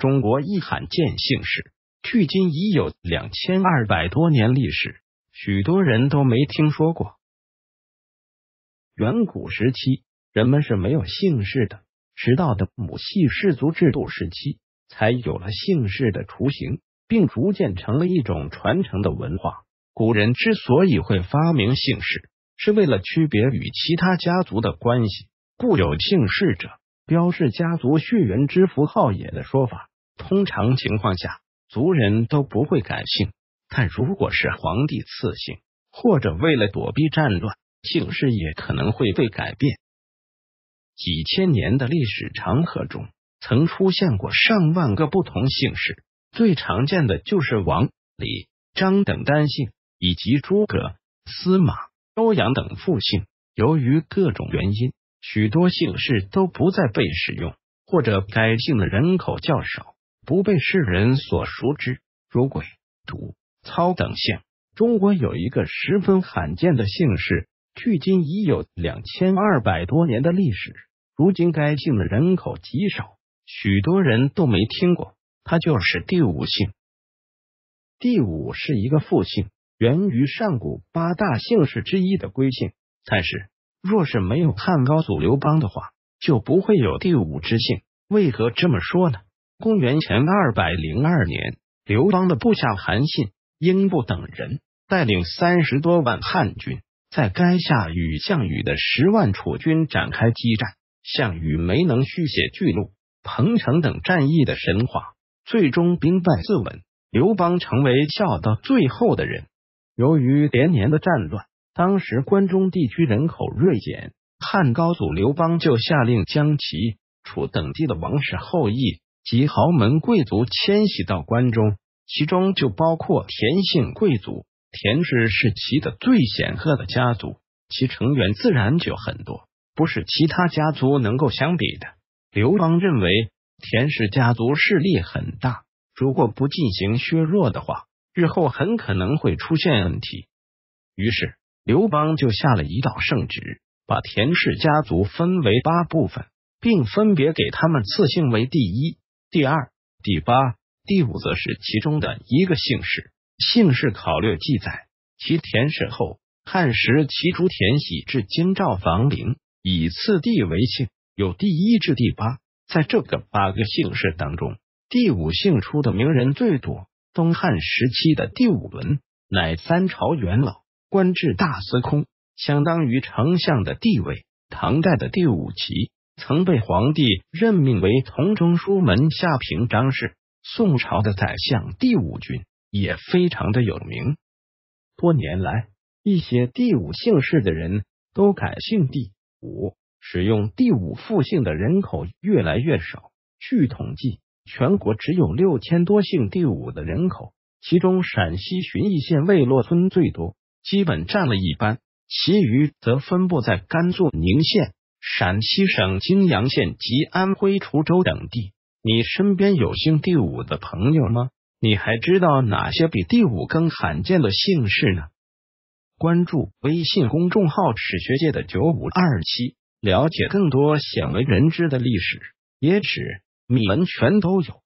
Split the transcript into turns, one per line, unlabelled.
中国一罕见姓氏，距今已有两千二百多年历史，许多人都没听说过。远古时期，人们是没有姓氏的，直到的母系氏族制度时期，才有了姓氏的雏形，并逐渐成了一种传承的文化。古人之所以会发明姓氏，是为了区别与其他家族的关系，故有“姓氏者，标示家族血缘之符号也”的说法。通常情况下，族人都不会改姓，但如果是皇帝赐姓，或者为了躲避战乱，姓氏也可能会被改变。几千年的历史长河中，曾出现过上万个不同姓氏，最常见的就是王、李、张等单姓，以及诸葛、司马、欧阳等复姓。由于各种原因，许多姓氏都不再被使用，或者改姓的人口较少。不被世人所熟知，如鬼、毒、操等姓。中国有一个十分罕见的姓氏，距今已有两千二百多年的历史。如今该姓的人口极少，许多人都没听过。他就是第五姓。第五是一个复姓，源于上古八大姓氏之一的归姓。但是，若是没有汉高祖刘邦的话，就不会有第五之姓。为何这么说呢？公元前二百零二年，刘邦的部下韩信、英布等人带领三十多万汉军，在垓下与项羽的十万楚军展开激战。项羽没能续写巨鹿、彭城等战役的神话，最终兵败自刎。刘邦成为笑到最后的人。由于连年的战乱，当时关中地区人口锐减，汉高祖刘邦就下令将其楚等地的王室后裔。即豪门贵族迁徙到关中，其中就包括田姓贵族。田氏是齐的最显赫的家族，其成员自然就很多，不是其他家族能够相比的。刘邦认为田氏家族势力很大，如果不进行削弱的话，日后很可能会出现问题。于是刘邦就下了一道圣旨，把田氏家族分为八部分，并分别给他们赐姓为第一。第二、第八、第五，则是其中的一个姓氏。姓氏考略记载，其田氏后汉时，其族田喜至京兆房陵，以次第为姓。有第一至第八，在这个八个姓氏当中，第五姓出的名人最多。东汉时期的第五伦，乃三朝元老，官至大司空，相当于丞相的地位。唐代的第五琦。曾被皇帝任命为同中书门下平章事，宋朝的宰相第五军也非常的有名。多年来，一些第五姓氏的人都改姓第五，使用第五复姓的人口越来越少。据统计，全国只有六千多姓第五的人口，其中陕西旬邑县魏洛村最多，基本占了一半，其余则分布在甘肃宁县。陕西省泾阳县及安徽滁州等地，你身边有姓第五的朋友吗？你还知道哪些比第五更罕见的姓氏呢？关注微信公众号“史学界的九五二七”，了解更多鲜为人知的历史野史，你们全都有。